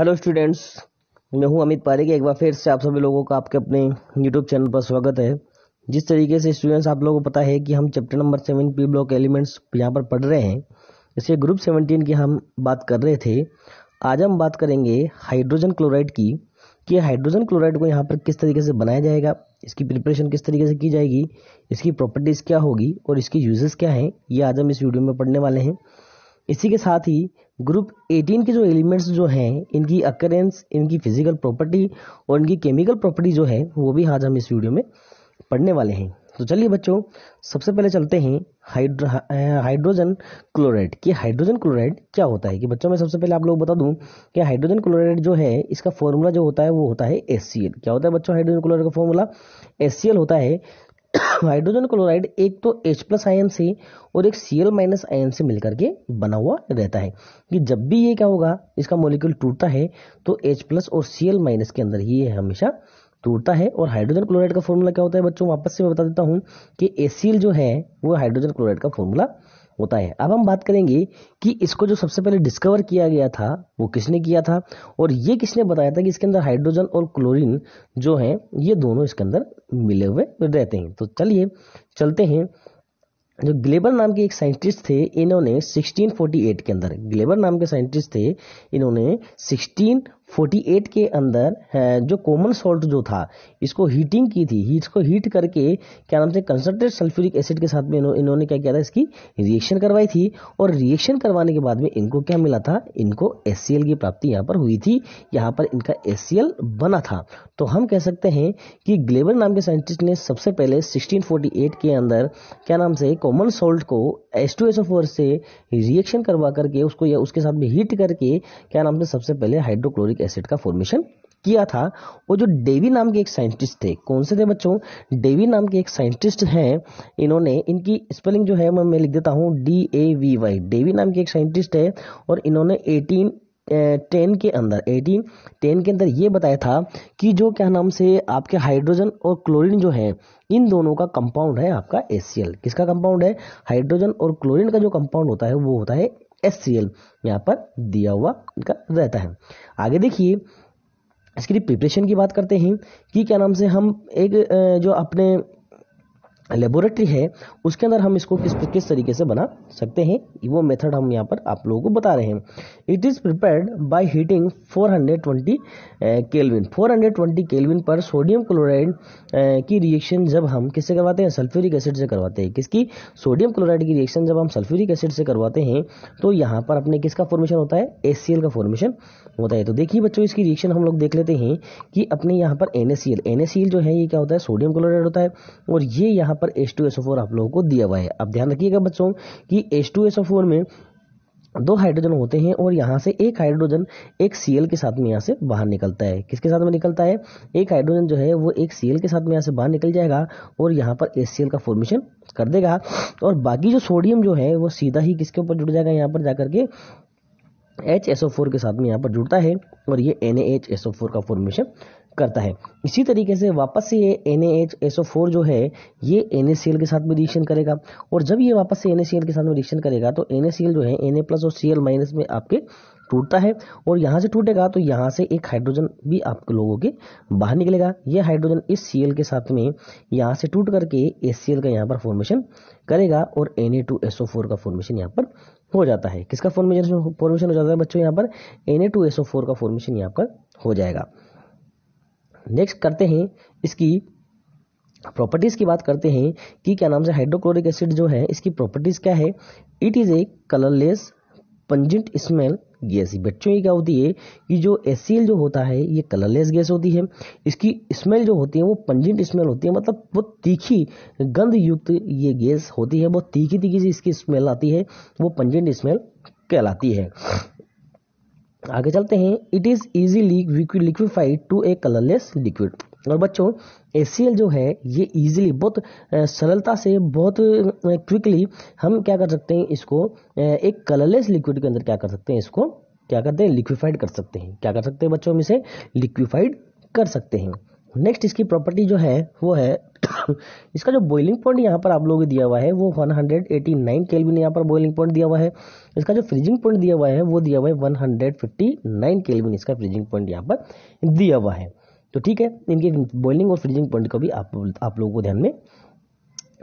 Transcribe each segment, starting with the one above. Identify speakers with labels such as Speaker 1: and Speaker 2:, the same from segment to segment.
Speaker 1: hello students मैं हूं अमित पारे के एक बार फिर से आप सभी लोगों का आपके अपने यूट्यूब चैनल पर स्वागत है जिस तरीके से स्टूडेंट्स आप लोगों को पता है कि हम chapter number seven P block elements यहाँ पर पढ़ रहे हैं इसे ग्रुप सेवनटीन की हम बात कर रहे थे आज हम बात करेंगे हाइड्रोजन क्लोराइड की कि हाइड्रोजन क्लोराइड को यहाँ पर किस तरीके से बनाया जाएगा इसकी प्रिपरेशन किस तरीके से की जाएगी इसकी प्रॉपर्टीज़ क्या होगी और इसकी यूजेस क्या हैं ये आज हम इस वीडियो में पढ़ने वाले हैं इसी के साथ ही ग्रुप 18 के जो एलिमेंट्स जो हैं इनकी अकरेंस इनकी फिजिकल प्रॉपर्टी और इनकी केमिकल प्रॉपर्टी जो है वो भी आज हम इस वीडियो में पढ़ने वाले हैं तो चलिए बच्चों सबसे पहले चलते हैं हाइड्रो हाइड्रोजन क्लोराइड कि हाइड्रोजन क्लोराइड क्या होता है कि बच्चों मैं सबसे पहले आप लोग बता दूं कि हाइड्रोजन क्लोराइड जो है इसका फॉर्मूला जो होता है वो होता है एस क्या होता है बच्चों हाइड्रोजन क्लोराइड का फॉर्मूला एस होता है हाइड्रोजन क्लोराइड एक तो H प्लस आयन से और एक सी एल माइनस आयन से मिलकर के बना हुआ रहता है कि जब भी ये क्या होगा इसका मोलिक्यूल टूटता है तो H प्लस और सी एल माइनस के अंदर ही ये हमेशा टूटता है और हाइड्रोजन क्लोराइड का फॉर्मूला क्या होता है बच्चों वापस से मैं बता देता हूँ कि ए जो है वो हाइड्रोजन क्लोराइड का फॉर्मूला होता है अब हम बात करेंगे कि इसको जो सबसे पहले डिस्कवर किया गया था वो किसने किया था और ये किसने बताया था कि इसके अंदर हाइड्रोजन और क्लोरीन जो हैं ये दोनों इसके अंदर मिले हुए रहते हैं तो चलिए चलते हैं जो ग्लेबर नाम के एक साइंटिस्ट थे इन्होंने 1648 के अंदर ग्लेबर नाम के साइंटिस्ट थे इन्होंने 48 के अंदर जो कॉमन सॉल्ट जो था इसको हीटिंग की थी हीट को हीट करके क्या नाम से कंसनट्रेट सल्फ्यूरिक एसिड के साथ में इन्हों, इन्होंने क्या किया था इसकी रिएक्शन करवाई थी और रिएक्शन करवाने के बाद में इनको क्या मिला था इनको एस की प्राप्ति यहाँ पर हुई थी यहाँ पर इनका एस बना था तो हम कह सकते हैं कि ग्लेबर नाम के साइंटिस्ट ने सबसे पहले सिक्सटीन के अंदर क्या नाम से कॉमन सॉल्ट को एस टू एस फोर से रिएक्शन करवा करके उसको या उसके साथ में हीट करके क्या नाम से सबसे पहले हाइड्रोक्लोरिक एसिटिक एसिड का फॉर्मेशन किया था वो जो डेवी नाम के एक साइंटिस्ट थे कौन से थे बच्चों डेवी नाम के एक साइंटिस्ट हैं इन्होंने इनकी स्पेलिंग जो है मैं मैं लिख देता हूँ D A V Y Davy नाम के एक साइंटिस्ट है और इन्होंने एटीन टेन के अंदर एटीन टेन के अंदर ये बताया था कि जो क्या नाम से आपके हाइड्रोजन और क्लोरीन जो है इन दोनों का कंपाउंड है आपका एसीएल किसका कंपाउंड है हाइड्रोजन और क्लोरिन का जो कंपाउंड होता है वो होता है एस सी एल यहाँ पर दिया हुआ इनका रहता है आगे देखिए इसके लिए प्रिपरेशन की बात करते हैं कि क्या नाम से हम एक जो अपने लेबोरेटरी है उसके अंदर हम इसको किस किस तरीके से बना सकते हैं वो मेथड हम यहाँ पर आप लोगों को बता रहे हैं it is prepared by heating 420 kelvin 420 kelvin पर सोडियम क्लोराइड uh, की रिएक्शन जब हम किससे करवाते हैं सल्फ्यूरिक एसिड से करवाते हैं किसकी सोडियम क्लोराइड की रिएक्शन जब हम सल्फ्यूरिक एसिड से करवाते हैं तो यहाँ पर अपने किसका फॉर्मेशन होता है एस का फॉर्मेशन होता है तो देखिए बच्चों इसकी रिएक्शन हम लोग देख लेते हैं कि अपने यहाँ पर एन एन जो है ये क्या होता है सोडियम क्लोराइड होता है और ये यहाँ पर एस आप लोगों को दिया हुआ है अब ध्यान रखिएगा बच्चों की एस में दो हाइड्रोजन होते हैं और यहाँ से एक हाइड्रोजन एक सी के साथ में यहाँ से बाहर निकलता है किसके साथ में निकलता है एक हाइड्रोजन जो है वो एक सी के साथ में यहाँ से बाहर निकल जाएगा और यहाँ पर एस का फॉर्मेशन कर देगा और बाकी जो सोडियम जो है वो सीधा ही किसके ऊपर जुड़ जाएगा यहाँ पर जाकर के एच फोर के साथ में यहाँ पर जुड़ता है और ये एन एच फोर का फॉर्मेशन करता है इसी तरीके से वापस से ये एन एच फोर जो है ये एन के साथ में रिएक्शन करेगा और जब ये वापस से एन के साथ में रिएक्शन करेगा तो एन जो है एन प्लस और सी माइनस में आपके टूटता है और यहाँ से टूटेगा तो यहाँ से एक हाइड्रोजन भी आपके लोगों के बाहर निकलेगा यह हाइड्रोजन इस सी के साथ में यहाँ से टूट करके एस का यहाँ पर फॉर्मेशन करेगा और एन का फॉर्मेशन यहाँ पर हो जाता है किसका फॉर्मेशन फॉर्मेशन हो जाता है बच्चों यहाँ पर एन का फॉर्मेशन यहाँ पर हो जाएगा नेक्स्ट करते हैं इसकी प्रॉपर्टीज़ की बात करते हैं कि क्या नाम से हाइड्रोक्लोरिक एसिड जो है इसकी प्रॉपर्टीज़ क्या है it is a colourless pungent smell gas बच्चों ये क्या होती है कि जो एस जो होता है ये कलरलेस गैस होती है इसकी स्मेल जो होती है वो पंजेंट स्मेल होती है मतलब बहुत तीखी गंध युक्त ये गैस होती है बहुत तीखी तीखी सी इसकी स्मेल आती है वो पंजेंट स्मेल कहलाती है आगे चलते हैं it is easily liquefied to a colourless liquid और बच्चों एसीएल जो है ये इजीली बहुत सरलता से बहुत क्विकली हम क्या कर सकते हैं इसको एक कलरलेस लिक्विड के अंदर क्या कर सकते हैं इसको क्या करते हैं लिक्विफाइड कर सकते हैं क्या कर सकते हैं बच्चों हम इसे लिक्विफाइड कर सकते हैं नेक्स्ट इसकी प्रॉपर्टी जो है वो है इसका जो बॉइलिंग पॉइंट यहाँ पर आप लोगों को दिया हुआ है वो 189 हंड्रेड एटी नाइन केलविन यहाँ पर बॉइलिंग पॉइंट दिया हुआ है इसका जो फ्रीजिंग पॉइंट दिया हुआ है वो दिया हुआ है 159 हंड्रेड फिफ्टी नाइन केल्विन इसका फ्रीजिंग पॉइंट यहाँ पर दिया हुआ है तो ठीक है इनके बॉइलिंग और फ्रीजिंग पॉइंट का भी आप आप लोगों को ध्यान में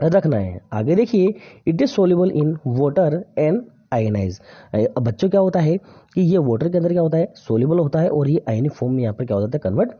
Speaker 1: रखना है आगे देखिए it is soluble in water and ionise अब बच्चों क्या होता है कि ये वाटर के अंदर क्या होता है सोलेबल होता है और ये आयनी फॉर्म में यहाँ पर क्या होता है कन्वर्ट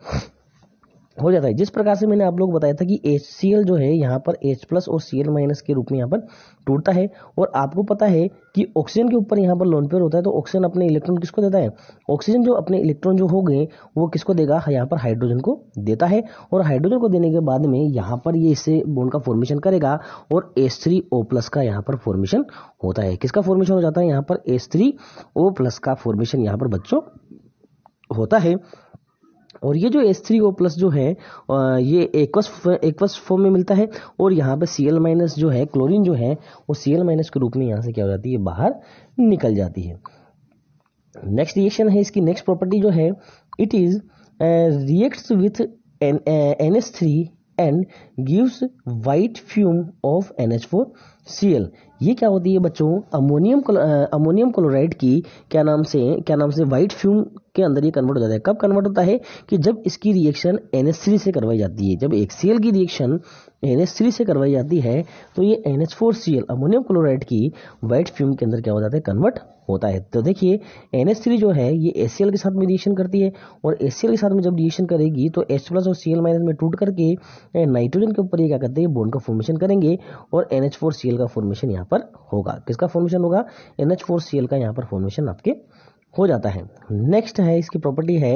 Speaker 1: हो जाता है जिस प्रकार से मैंने आप लोग बताया था कि एच सी एल जो है यहाँ पर एच प्लस और सी एल माइनस के रूप में यहाँ पर टूटता है और आपको पता है कि ऑक्सीजन के ऊपर यहाँ पर लोन पेयर होता है तो ऑक्सीजन अपने इलेक्ट्रॉन किसको देता है ऑक्सीजन जो अपने इलेक्ट्रॉन जो हो गए वो किसको देगा यहाँ पर हाइड्रोजन को देता है और हाइड्रोजन को देने के बाद में यहाँ पर ये इससे बोन का फॉर्मेशन करेगा और एस थ्री ओ प्लस का यहाँ पर फॉर्मेशन होता है किसका फॉर्मेशन हो जाता है यहाँ पर एस थ्री ओ प्लस का फॉर्मेशन यहाँ पर बच्चों होता है और ये जो एस थ्री ओ प्लस जो है ये एक्वस एकवस फॉर्म में मिलता है और यहाँ पे सी एल माइनस जो है क्लोरीन जो है वो सी एल माइनस के रूप में यहाँ से क्या हो जाती है बाहर निकल जाती है नेक्स्ट रिएक्शन है इसकी नेक्स्ट प्रॉपर्टी जो है it is reacts with N N S three and gives white fume of N H four C L ये क्या होती है बच्चों अमोनियम अमोनियम क्लोराइड की क्या नाम से क्या नाम से वाइट फ्यूम इसके अंदर ये कन्वर्ट हो जाता है कब कन्वर्ट होता है कि जब इसकी रिएक्शन एन से करवाई जाती है जब एक्सीएल की रिएक्शन एन से करवाई जाती है तो ये एन अमोनियम क्लोराइड की वाइट फ्यूम के अंदर क्या हो जाता है कन्वर्ट होता है तो देखिए एन जो है ये एस के साथ में रिएक्शन करती है और एस के साथ में जब रिएक्शन करेगी तो एच और सी माइनस में टूट करके नाइट्रोजन के ऊपर ये क्या करते हैं बोन का फॉर्मेशन करेंगे और एन का फॉर्मेशन यहाँ पर होगा किसका फॉर्मेशन होगा एन का यहाँ पर फॉर्मेशन आपके हो जाता है नेक्स्ट है इसकी प्रॉपर्टी है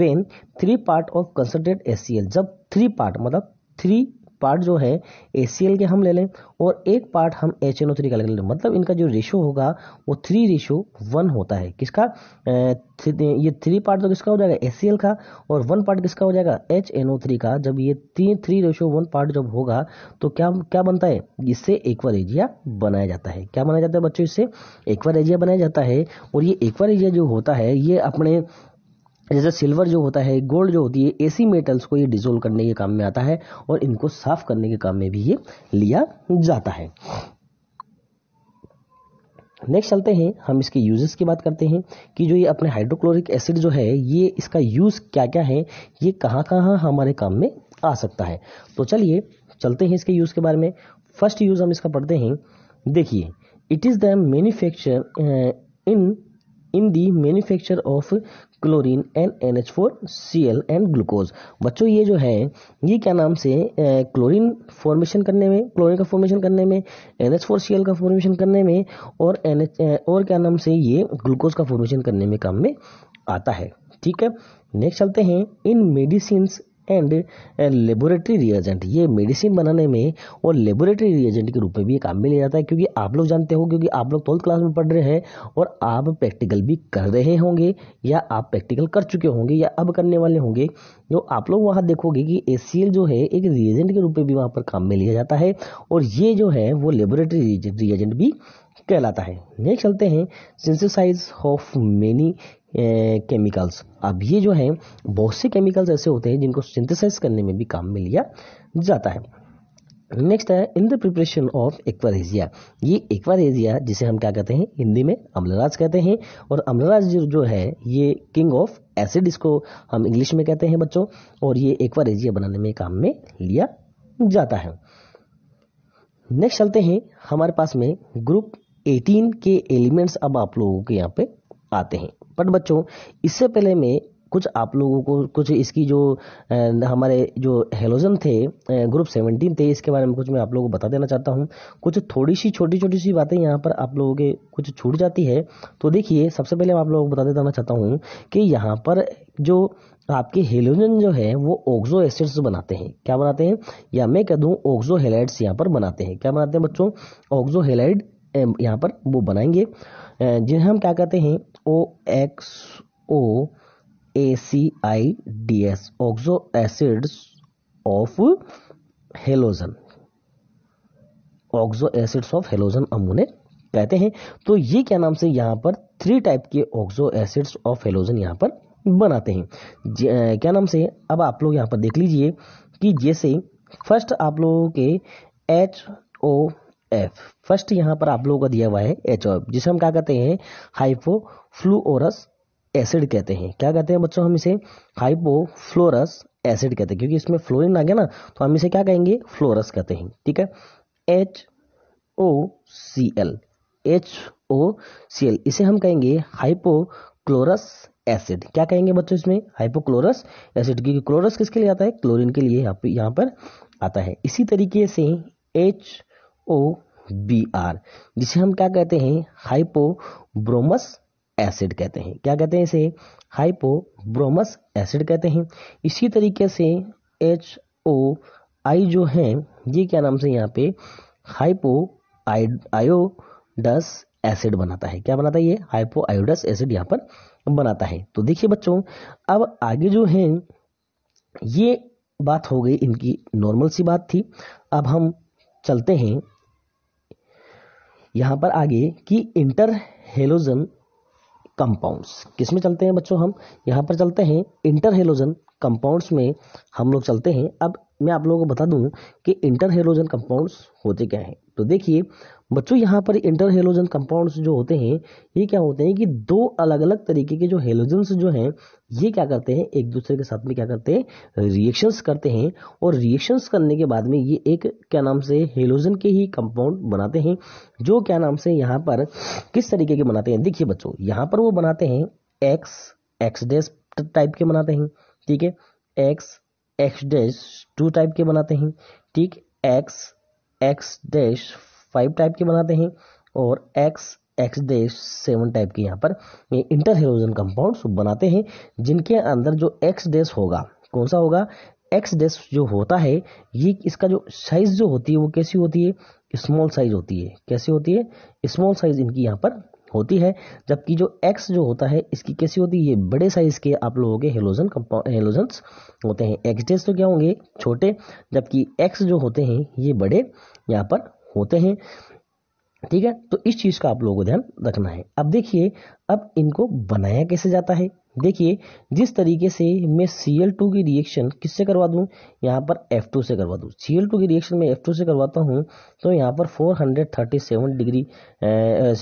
Speaker 1: when three part of concentrate S जब थ्री पार्ट मतलब थ्री पार्ट जो है ए के हम ले लें और एक पार्ट हम एच एन ओ थ्री का ले लें मतलब इनका जो रेशो होगा वो थ्री रेशो वन होता है किसका ये थ्री पार्ट तो किसका हो जाएगा ए का और वन पार्ट किसका हो जाएगा एच एन ओ थ्री का जब ये तीन थ्री रेशो वन पार्ट जब होगा तो क्या क्या बनता है इससे एजिया बनाया जाता है क्या बनाया जाता है बच्चों इससे एजिया बनाया जाता है और ये एजिया जो होता है ये अपने जैसे सिल्वर जो होता है गोल्ड जो होती है ऐसी मेटल्स को ये डिजोल्व करने के काम में आता है और इनको साफ करने के काम में भी ये लिया जाता है नेक्स्ट चलते हैं हम इसके यूजेस की बात करते हैं कि जो ये अपने हाइड्रोक्लोरिक एसिड जो है ये इसका यूज़ क्या क्या है ये कहाँ कहाँ हमारे काम में आ सकता है तो चलिए चलते हैं इसके यूज़ के बारे में फर्स्ट यूज़ हम इसका पढ़ते हैं देखिए it is the manufacture in in the manufacture of chlorine and N H four C L and glucose बच्चों ये जो है ये क्या नाम से क्लोरीन फॉर्मेशन करने में क्लोरीन का फॉर्मेशन करने में N H four C L का फॉर्मेशन करने में और एन एच और क्या नाम से ये ग्लूकोज का फॉर्मेशन करने में काम में आता है ठीक है नेक्स्ट चलते हैं in medicine and laboratory reagent ये मेडिसिन बनाने में और लेबोरेटरी रिएजेंट के रूप में भी ये काम में लिया जाता है क्योंकि आप लोग जानते हो क्योंकि आप लोग ट्वेल्थ क्लास में पढ़ रहे हैं और आप प्रैक्टिकल भी कर रहे होंगे या आप प्रैक्टिकल कर चुके होंगे या अब करने वाले होंगे जो तो आप लोग वहाँ देखोगे कि ए जो है एक रिएजेंट के रूप में भी वहाँ पर काम में लिया जाता है और ये जो है वो लेबोरेटरी रिएजेंट भी कहलाता है नेक्स्ट चलते हैं सिंसेसाइज ऑफ मेनी केमिकल्स अब ये जो है बहुत से केमिकल्स ऐसे होते हैं जिनको सिंथेसाइज करने में भी काम में लिया जाता है नेक्स्ट है in the preparation of aqua regia ये एक्वारेजिया जिसे हम क्या कहते हैं हिंदी में अम्लराज कहते हैं और अम्लराज जो, जो है ये किंग ऑफ एसिड इसको हम इंग्लिश में कहते हैं बच्चों और ये एक्वारेजिया बनाने में काम में लिया जाता है नेक्स्ट चलते हैं हमारे पास में ग्रुप 18 के एलिमेंट्स अब आप लोगों के यहाँ पे आते हैं बट बच्चों इससे पहले मैं कुछ आप लोगों को कुछ इसकी जो हमारे जो हेलोजन थे ग्रुप सेवनटीन थे इसके बारे में कुछ मैं आप लोगों को बता देना चाहता हूँ कुछ थोड़ी सी छोटी छोटी सी बातें यहाँ पर आप लोगों के कुछ छूट जाती है तो देखिए सबसे पहले मैं आप लोगों को बता देना चाहता हूँ कि यहाँ पर जो आपके हेलोजन जो है वो ऑक्जो एसिड्स बनाते हैं क्या बनाते हैं या मैं कह दूँ ओक्जो हेलाइड्स यहाँ पर बनाते हैं क्या बनाते हैं बच्चों ओक्जो हेलाइड यहाँ पर वो बनाएंगे जिन्हें हम क्या कहते हैं O X O A C I D S oxo acids of halogen oxo acids of halogen हम उन्हें कहते हैं तो ये क्या नाम से यहाँ पर थ्री टाइप के ऑक्सो एसिड्स ऑफ हेलोजन यहाँ पर बनाते हैं क्या नाम से अब आप लोग यहाँ पर देख लीजिए कि जैसे फर्स्ट आप लोगों के एच ओ एफ फर्स्ट यहाँ पर आप लोगों का दिया हुआ है एच ओ एफ जिसे हम क्या कहते हैं हाइपोफ्लूरस एसिड कहते हैं क्या कहते हैं बच्चों हम इसे हाइपोफ्लोरस एसिड कहते हैं क्योंकि इसमें फ्लोरिन आ गया ना तो हम इसे क्या कहेंगे फ्लोरस कहते हैं ठीक है H O C L H O C L इसे हम कहेंगे हाइपोक्लोरस एसिड क्या कहेंगे बच्चों इसमें हाइपोक्लोरस एसिड क्योंकि क्लोरस किसके लिए आता है क्लोरिन के लिए यहाँ पर आता है इसी तरीके से एच ओ बी आर जिसे हम क्या कहते हैं हाइपोब्रोमस एसिड कहते हैं क्या कहते हैं इसे हाइपोब्रोमस एसिड कहते हैं इसी तरीके से एच ओ आई जो है ये क्या नाम से यहाँ पे हाइपो आयोडस एसिड बनाता है क्या बनाता है ये हाइपो आयोडस एसिड यहाँ पर बनाता है तो देखिए बच्चों अब आगे जो है ये बात हो गई इनकी नॉर्मल सी बात थी अब हम चलते हैं यहां पर आगे कि इंटर हेलोजन कंपाउंड्स किस में चलते हैं बच्चों हम यहां पर चलते हैं इंटर हेलोजन कंपाउंड्स में हम लोग चलते हैं अब मैं आप लोगों को बता दूं कि इंटर हेलोजन कंपाउंड्स होते क्या हैं तो देखिए बच्चों यहाँ पर इंटर हेलोजन कंपाउंड्स जो होते हैं ये क्या होते हैं कि दो अलग अलग तरीके के जो हेलोजन्स जो हैं ये क्या करते हैं एक दूसरे के साथ में क्या करते हैं रिएक्शंस करते हैं और रिएक्शंस करने के बाद में ये एक क्या नाम से हेलोजन के ही कंपाउंड बनाते हैं जो क्या नाम से यहाँ पर किस तरीके के बनाते हैं देखिए बच्चों यहाँ पर वो बनाते हैं एक्स एक्स डैश टाइप के बनाते हैं ठीक है X X dash two type के बनाते हैं ठीक X X dash five type के बनाते हैं और X X dash seven type के यहाँ पर ये इंटर हेलोजन कंपाउंड्स बनाते हैं जिनके अंदर जो एक्स डैश होगा कौन सा होगा एक्स डैश जो होता है ये इसका जो साइज़ जो होती है वो कैसी होती है स्मॉल साइज होती है कैसी होती है स्मॉल साइज इनकी यहाँ पर होती है जबकि जो एक्स जो होता है इसकी कैसी होती है ये बड़े साइज़ के आप लोगों के हेलोजन कंपाउंड हेलोजन्स होते हैं एक्स डेज तो क्या होंगे छोटे जबकि एक्स जो होते हैं ये बड़े यहाँ पर होते हैं ठीक है तो इस चीज़ का आप लोगों को ध्यान रखना है अब देखिए अब इनको बनाया कैसे जाता है देखिए जिस तरीके से मैं सी एल टू की रिएक्शन किससे करवा दूँ यहाँ पर एफ टू से करवा दूँ सी एल टू की रिएक्शन मैं एफ टू से करवाता हूँ तो यहाँ पर four hundred thirty seven degree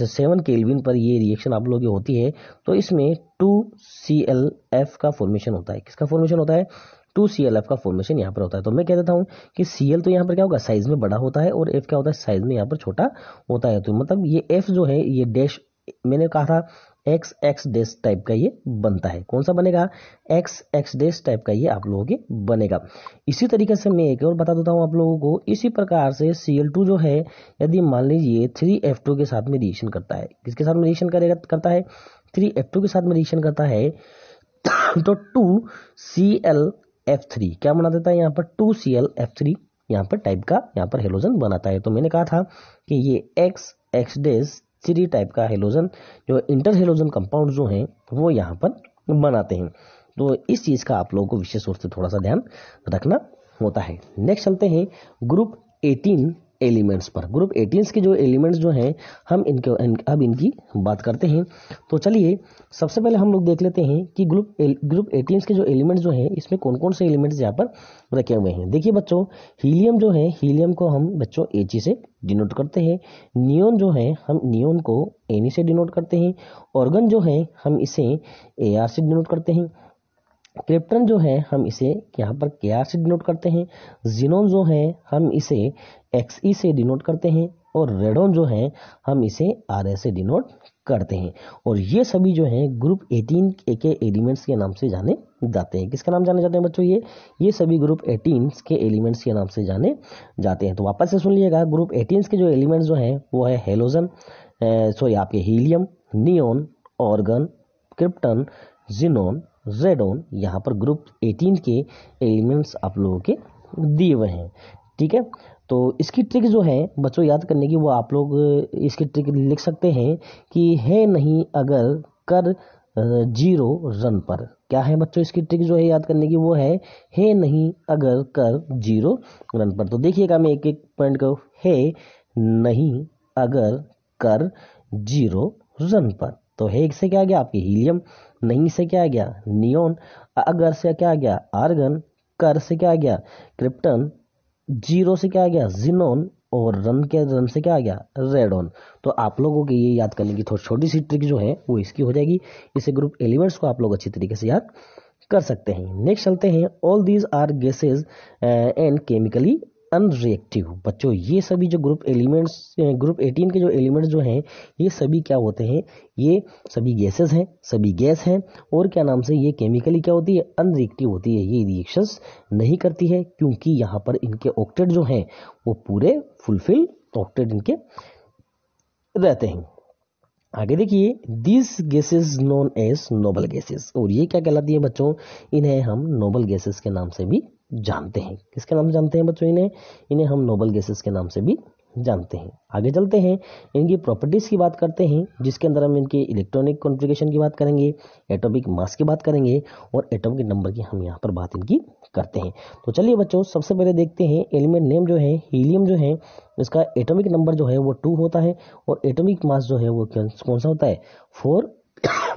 Speaker 1: seven kelvin पर ये रिएक्शन आप लोगों की होती है तो इसमें टू सी एल एफ का फॉर्मेशन होता है किसका फॉर्मेशन होता है टू सी एल एफ का फॉर्मेशन यहाँ पर होता है तो मैं कह देता हूँ कि सी एल तो यहाँ पर क्या होगा साइज में बड़ा होता है और एफ क्या होता है साइज में यहाँ पर छोटा होता है तो मतलब ये एफ जो है ये डैश मैंने कहा था एक्स एक्स डैश टाइप का ये बनता है कौन सा बनेगा एक्स एक्स डैश टाइप का ये आप लोगों के बनेगा इसी तरीके से मैं एक और बता देता हूँ आप लोगों को इसी प्रकार से सी एल टू जो है यदि मान लीजिए थ्री एफ टू के साथ में रिएक्शन करता है किसके साथ में रिएक्शन करेगा करता है थ्री एफ टू के साथ में रिएक्शन करता है तो two C L F three क्या बना देता है यहाँ पर two C L F three यहाँ पर टाइप का यहाँ पर हेलोजन बनाता है तो मैंने कहा था कि ये X X dash three type का हेलोजन जो इंटर हेलोजन कंपाउंड जो हैं वो यहाँ पर बनाते हैं तो इस चीज़ का आप लोगों को विशेष रूप से थोड़ा सा ध्यान रखना होता है नेक्स्ट चलते हैं ग्रुप एटीन एलिमेंट्स पर ग्रुप एटीन्स के जो एलिमेंट्स जो हैं हम इनके इन, अब इनकी बात करते हैं तो चलिए सबसे पहले हम लोग देख लेते हैं कि ग्रुप ग्रुप एटीन्स के जो एलिमेंट्स जो हैं इसमें कौन कौन से एलिमेंट्स यहाँ पर रखे हुए हैं देखिए बच्चों हीलियम जो है हीलियम को हम बच्चों एच से डिनोट करते हैं नियोन जो है हम नियोन को एनी e से डिनोट करते हैं ऑर्गन जो है हम इसे ए से डिनोट करते हैं क्रिप्टन जो है हम इसे यहाँ पर के आर से डिनोट करते हैं जीनोन जो है हम इसे एक्स ई से डिनोट करते हैं और रेडोन जो है हम इसे आर से डिनोट करते हैं और ये सभी जो हैं ग्रुप 18 के एलिमेंट्स के नाम से जाने जाते हैं किसके नाम जाने जाते हैं बच्चों ये ये सभी ग्रुप 18 के एलिमेंट्स के नाम से जाने जाते हैं तो वापस से सुन लीजिएगा ग्रुप 18 के जो एलिमेंट्स जो हैं वो है हेलोजन सॉरी आपके helium neon argon krypton xenon radon यहाँ पर ग्रुप एटीन के एलिमेंट्स आप लोगों के दिए हुए हैं ठीक है तो इसकी ट्रिक जो है बच्चों याद करने की वो आप लोग इसकी ट्रिक लिख सकते हैं कि है नहीं अगर कर जीरो रन पर क्या है बच्चों इसकी ट्रिक जो है याद करने की वो है हे नहीं अगर कर जीरो रन पर तो देखिएगा मैं एक एक पॉइंट को है नहीं अगर कर जीरो रन पर तो हेग से क्या गया आपकी हीलियम नहीं से क्या गया नियोन अगर से क्या गया आर्गन कर से क्या गया क्रिप्टन जीरो से क्या गया जिनोन और रन के रन से क्या आ गया रेड ऑन तो आप लोगों की ये याद करने की थोड़ी छोटी सी ट्रिक जो है वो इसकी हो जाएगी इसे ग्रुप एलिमेंट्स को आप लोग अच्छी तरीके से याद कर सकते हैं नेक्स्ट चलते हैं all these are gases and chemically unreactive बच्चों ये सभी जो ग्रुप एलिमेंट्स ग्रुप 18 के जो एलिमेंट्स जो हैं ये सभी क्या होते हैं ये सभी गैसेस हैं सभी गैस हैं और क्या नाम से ये केमिकली क्या होती है अनरिएक्टिव होती है ये रिएक्शंस नहीं करती है क्योंकि यहाँ पर इनके ऑक्टेट जो हैं वो पूरे फुलफिल ऑक्टेट इनके रहते हैं आगे देखिए this gases known as noble gases और ये क्या कहलाती है बच्चों इन्हें हम नोबल गैसेस के नाम से भी जानते हैं किसके नाम से जानते हैं बच्चों इन्हें इन्हें हम नोबल गैसेस के नाम से भी जानते हैं आगे चलते हैं इनकी प्रॉपर्टीज़ की बात करते हैं जिसके अंदर हम इनके इलेक्ट्रॉनिक कॉन्फ़िगरेशन की बात करेंगे एटॉमिक मास की बात करेंगे और एटम के नंबर की हम यहाँ पर बात इनकी करते हैं तो चलिए बच्चों सबसे पहले देखते हैं एलिमेंट नेम जो है हीलियम जो है इसका एटॉमिक नंबर जो है वो टू होता है और एटॉमिक मास जो है वो कौन सा होता है फोर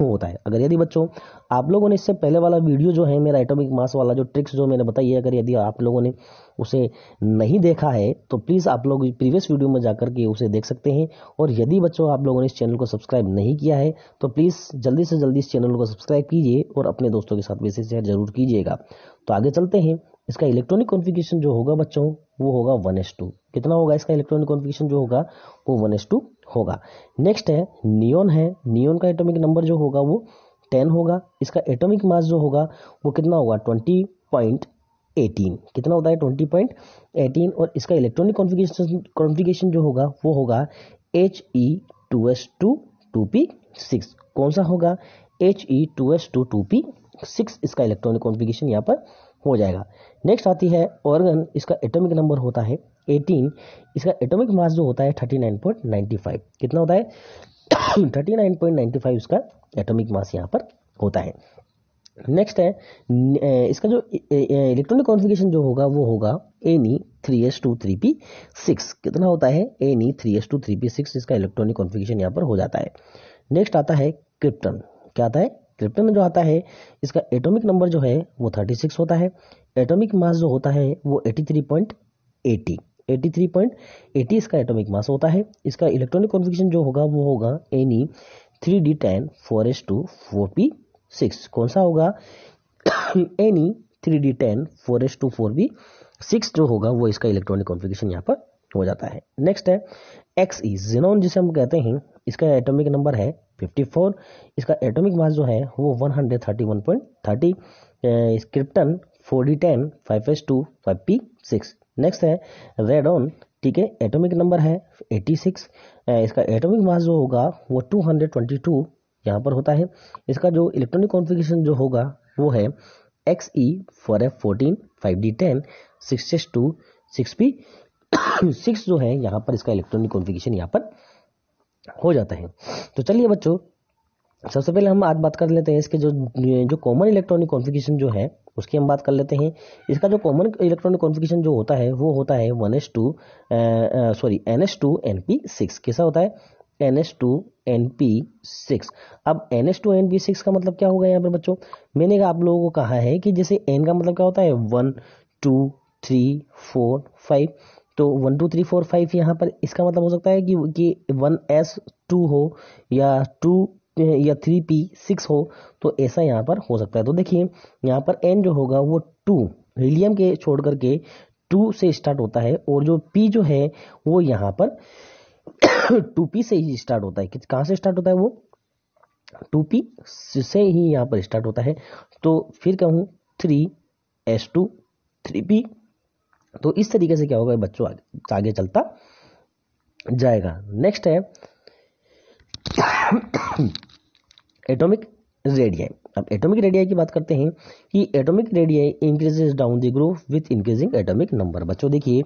Speaker 1: होता है अगर यदि बच्चों आप लोगों ने इससे पहले वाला वीडियो जो है मेरा एटॉमिक मास वाला जो ट्रिक्स जो मैंने बताई है अगर यदि आप लोगों ने उसे नहीं देखा है तो प्लीज़ आप लोग प्रीवियस वीडियो में जाकर के उसे देख सकते हैं और यदि बच्चों आप लोगों ने इस चैनल को सब्सक्राइब नहीं किया है तो प्लीज़ जल्दी से जल्दी इस चैनल को सब्सक्राइब कीजिए और अपने दोस्तों के साथ वैसे शेयर जरूर कीजिएगा तो आगे चलते हैं इसका इलेक्ट्रॉनिक कॉन्फिगेशन जो होगा बच्चों वो होगा वन कितना होगा इसका इलेक्ट्रॉनिक कॉन्फिगेशन जो होगा वो वन होगा नेक्स्ट है नियोन है नियोन का एटॉमिक नंबर जो होगा वो टेन होगा इसका एटॉमिक मास जो होगा वो कितना होगा ट्वेंटी पॉइंट एटीन कितना होता है ट्वेंटी पॉइंट एटीन और इसका इलेक्ट्रॉनिक कॉन्फिगेशन कॉन्फिगेशन जो होगा वो होगा H E two S two two P six कौन सा होगा H E two S two two P six इसका इलेक्ट्रॉनिक कॉन्फिगेशन यहाँ पर हो जाएगा नेक्स्ट आती है ऑर्गन इसका एटॉमिक नंबर होता है 18 इसका एटॉमिक मास जो होता है 39.95 कितना होता है 39.95 इसका एटॉमिक मास यहाँ पर होता है नेक्स्ट है इसका जो इलेक्ट्रॉनिक कॉन्फ़िगरेशन जो होगा वो होगा N E three S two three P six कितना होता है N E three S two three P six इसका इलेक्ट्रॉनिक कॉन्फ़िगरेशन यहाँ पर हो जाता है नेक्स्ट आता है क्रिप्टन क्या आता है क्रिप्टन जो आता है इसका एटॉमिक नंबर जो है वो थर्टी सिक्स होता है एटॉमिक मास जो होता है वो eighty three point eighty eighty three point eighty इसका एटॉमिक मास होता है इसका इलेक्ट्रॉनिक कॉन्फिगेशन जो होगा वो होगा N E three D ten four S two four P six कौन सा होगा N E three D ten four S two four B six जो होगा वो इसका इलेक्ट्रॉनिक कॉन्फिगेशन यहाँ पर हो जाता है नेक्स्ट है एक्स ई जिनोन जिसे हम कहते हैं इसका एटॉमिक नंबर है 54 इसका एटॉमिक मास जो है वो 131.30 krypton four D ten next है रेड ऑन ठीक है एटॉमिक नंबर है 86 इसका एटॉमिक मास जो होगा वो 222 यहाँ पर होता है इसका जो इलेक्ट्रॉनिक कॉन्फ़िगरेशन जो होगा वो है X E four F fourteen five D ten six S two six P six जो है यहाँ पर इसका इलेक्ट्रॉनिक कॉन्फ़िगरेशन यहाँ पर हो जाता है तो चलिए बच्चों सबसे पहले हम आज बात कर लेते हैं इसके जो जो कॉमन इलेक्ट्रॉनिक कॉन्फ़िगरेशन जो है उसकी हम बात कर लेते हैं इसका जो कॉमन इलेक्ट्रॉनिक कॉन्फ़िगरेशन जो होता है वो होता है one S two sorry N S two N P six कैसा होता है N S two N P six अब N S two N P six का मतलब क्या होगा यहाँ पर बच्चों मैंने आप लोगों को कहा है कि जैसे एन का मतलब क्या होता है one two three four five तो one two three four five यहाँ पर इसका मतलब हो सकता है कि कि वन एस टू हो या टू या थ्री पी सिक्स हो तो ऐसा यहाँ पर हो सकता है तो देखिए यहाँ पर एन जो होगा वो टू हीलियम के छोड़ करके टू से स्टार्ट होता है और जो पी जो है वो यहाँ पर टू पी से ही स्टार्ट होता है कहाँ से स्टार्ट होता है वो टू पी से ही यहाँ पर स्टार्ट होता है तो फिर कहूँ three S two three P तो इस तरीके से क्या होगा बच्चों आगे, आगे चलता जाएगा नेक्स्ट है एटॉमिक रेडियाई अब एटॉमिक रेडियाई की बात करते हैं कि atomic radii increases down the group with increasing atomic number बच्चों देखिए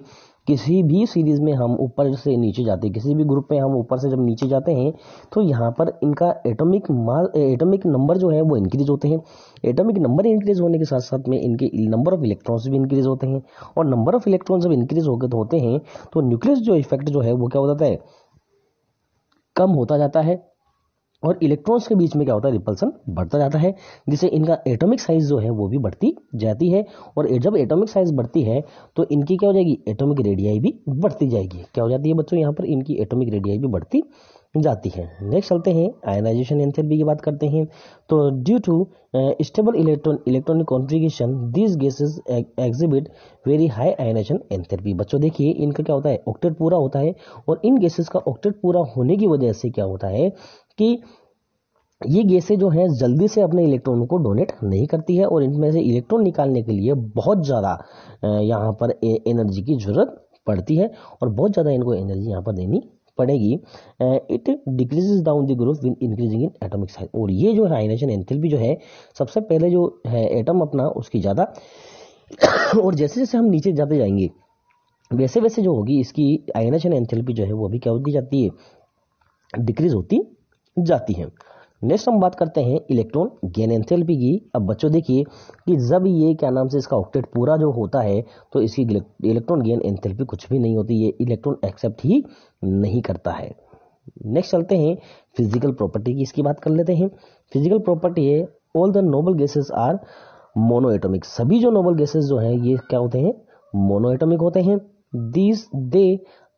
Speaker 1: किसी भी सीरीज़ में हम ऊपर से नीचे जाते हैं किसी भी ग्रुप में हम ऊपर से जब नीचे जाते हैं तो यहाँ पर इनका एटॉमिक माल एटॉमिक नंबर जो है वो इंक्रीज होते हैं एटॉमिक नंबर इंक्रीज होने के साथ साथ में इनके नंबर ऑफ इलेक्ट्रॉन्स भी इंक्रीज होते हैं और नंबर ऑफ इलेक्ट्रॉन जब इंक्रीज होकर होते हैं तो न्यूक्लियस जो इफेक्ट जो है वो क्या हो जाता है कम होता जाता है और इलेक्ट्रॉन्स के बीच में क्या होता है रिपल्सन बढ़ता जाता है जिससे इनका एटॉमिक साइज जो है वो भी बढ़ती जाती है और जब एटॉमिक साइज बढ़ती है तो इनकी क्या हो जाएगी एटॉमिक रेडियाई भी बढ़ती जाएगी क्या हो जाती है बच्चों यहाँ पर इनकी एटॉमिक रेडियाई भी बढ़ती जाती है नेक्स्ट चलते हैं आयनाइजेशन एंथेल्पी की बात करते हैं तो due to stable electron electronic configuration this gases exhibit very high ionization enthalpy बच्चों देखिए इनका क्या होता है ऑक्टेट पूरा होता है और इन गैसेस का ऑक्टेट पूरा होने की वजह से क्या होता है कि ये गैसें जो हैं जल्दी से अपने इलेक्ट्रॉन को डोनेट नहीं करती है और इनमें से इलेक्ट्रॉन निकालने के लिए बहुत ज़्यादा यहाँ पर एनर्जी की ज़रूरत पड़ती है और बहुत ज़्यादा इनको एनर्जी यहाँ पर देनी पड़ेगी it decreases down the group with increasing in atomic size और ये जो है आइनेशन एंथैल्पी जो है सबसे पहले जो है एटम अपना उसकी ज़्यादा और जैसे जैसे हम नीचे जाते जाएंगे वैसे वैसे जो होगी इसकी आइनेशन एंथैल्पी जो है वो भी क्या होती जाती है डिक्रीज होती जाती है नेक्स्ट हम बात करते हैं इलेक्ट्रॉन गेन एंथेल्पी की अब बच्चों देखिए कि जब ये क्या नाम से इसका ऑक्टेट पूरा जो होता है तो इसकी इलेक्ट्रॉन गेन एंथेल्पी कुछ भी नहीं होती ये इलेक्ट्रॉन एक्सेप्ट ही नहीं करता है नेक्स्ट चलते हैं फिजिकल प्रॉपर्टी की इसकी बात कर लेते हैं फिजिकल प्रॉपर्टी है all the noble gases are monoatomic सभी जो नोबल गैसेज जो हैं ये क्या होते हैं मोनो एटोमिक होते हैं these they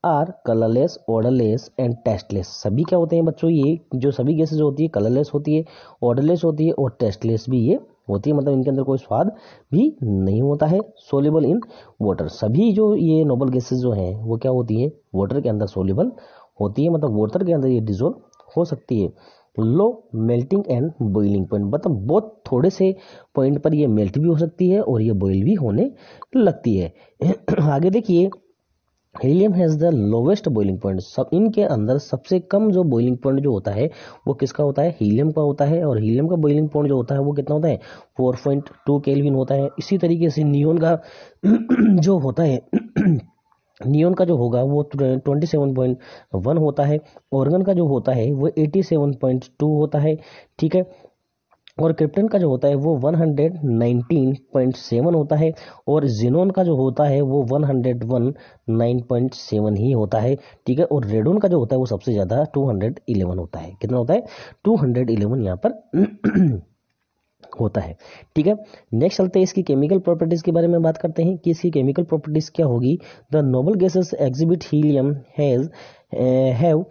Speaker 1: are colourless odourless and tasteless सभी क्या होते हैं बच्चों ये जो सभी गैसेज होती है कलरलेस होती है ऑर्डरलेस होती है और टेस्टलेस भी ये होती है मतलब इनके अंदर कोई स्वाद भी नहीं होता है सोलेबल इन वाटर सभी जो ये नोबल गैसेज जो हैं वो क्या होती है वाटर के अंदर सोलेबल होती है मतलब वाटर के अंदर ये डिजोल्व हो सकती है low melting and boiling point मतलब बहुत थोड़े से पॉइंट पर ये मेल्ट भी हो सकती है और ये बॉइल भी होने लगती है आगे देखिए helium has the lowest boiling point सब इनके अंदर सबसे कम जो बॉइलिंग पॉइंट जो होता है वो किसका होता है हीलियम का होता है और हीलियम का बॉइलिंग पॉइंट जो होता है वो कितना होता है फोर पॉइंट टू केल्विन होता है इसी तरीके से नियोन का जो होता है नियोन का जो होगा वो ट्वेंटी सेवन पॉइंट वन होता है ऑर्गन का जो होता है वो एटी सेवन पॉइंट टू होता है ठीक है और क्रिप्टन का जो होता है वो 119.7 होता है और जिनोन का जो होता है वो 101.9.7 ही होता है ठीक है और रेडोन का जो होता है वो सबसे ज़्यादा 211 होता है कितना होता है 211 यहाँ पर होता है ठीक है नेक्स्ट चलते हैं इसकी केमिकल प्रॉपर्टीज के बारे में बात करते हैं कि इसकी केमिकल प्रॉपर्टीज क्या होगी the noble gases exhibit helium has have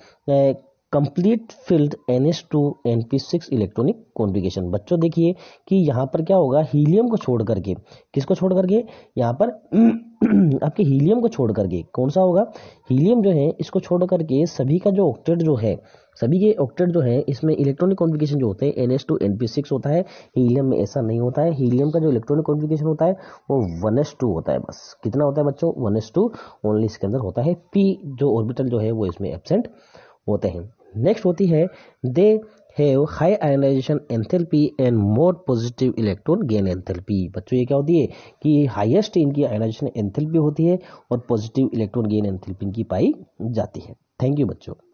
Speaker 1: complete filled N S two N P six electronic configuration बच्चों देखिए कि यहाँ पर क्या होगा हीलियम को छोड़ करके किसको छोड़ करके यहाँ पर आपके हीलियम को छोड़ करके कौन सा होगा हीलियम जो है इसको छोड़ करके सभी का जो ऑक्टेट जो है सभी के ऑक्टेट जो है इसमें इलेक्ट्रॉनिक कॉन्फ़िगरेशन जो होते हैं N S two N P six होता है हीलियम में ऐसा नहीं होता है हीलियम का जो इलेक्ट्रॉनिक कॉन्फ़िगरेशन होता है वो वन एस टू होता है बस कितना होता है बच्चों वन एस टू ओनली इसके अंदर होता है पी जो ऑर्बिटल जो है वो इसमें एबसेंट होते हैं नेक्स्ट होती है they have high ionization enthalpy and more positive electron gain enthalpy बच्चों ये क्या होती है कि हाईएस्ट इनकी आयनाइजेशन एंथेल्पी होती है और पॉजिटिव इलेक्ट्रॉन गेन एंथेल्पी इनकी पाई जाती है थैंक यू बच्चों